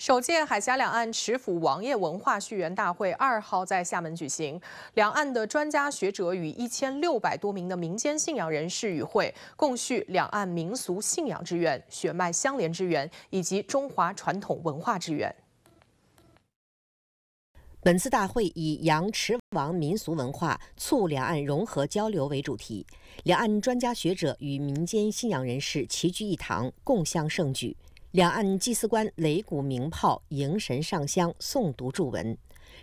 首届海峡两岸池府王爷文化续缘大会二号在厦门举行，两岸的专家学者与一千六百多名的民间信仰人士与会，共叙两岸民俗信仰之源、血脉相连之源以及中华传统文化之源。本次大会以扬池王民俗文化、促两岸融合交流为主题，两岸专家学者与民间信仰人士齐聚一堂，共襄盛举。两岸祭祀官擂鼓鸣炮迎神上香诵读祝文，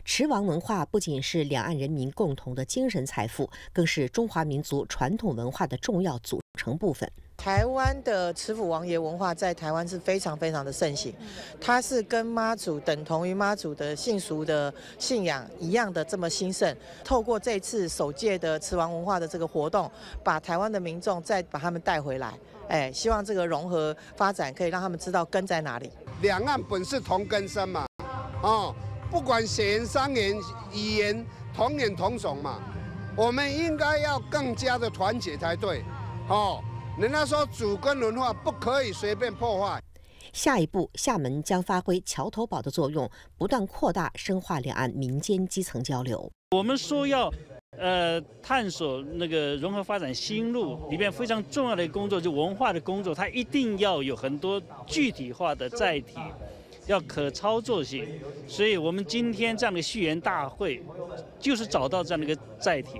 池王文化不仅是两岸人民共同的精神财富，更是中华民族传统文化的重要组成部分。台湾的慈府王爷文化在台湾是非常非常的盛行，它是跟妈祖等同于妈祖的信俗的信仰一样的这么兴盛。透过这次首届的慈王文化的这个活动，把台湾的民众再把他们带回来，哎，希望这个融合发展可以让他们知道根在哪里。两岸本是同根生嘛，哦，不管血缘、方言、语言同源同种嘛，我们应该要更加的团结才对，哦。人家说主根文化不可以随便破坏。下一步，厦门将发挥桥头堡的作用，不断扩大深化两岸民间基层交流。我们说要，呃，探索那个融合发展新路，里面非常重要的工作就文化的工作，它一定要有很多具体化的载体，要可操作性。所以，我们今天这样的续缘大会，就是找到这样的一个载体。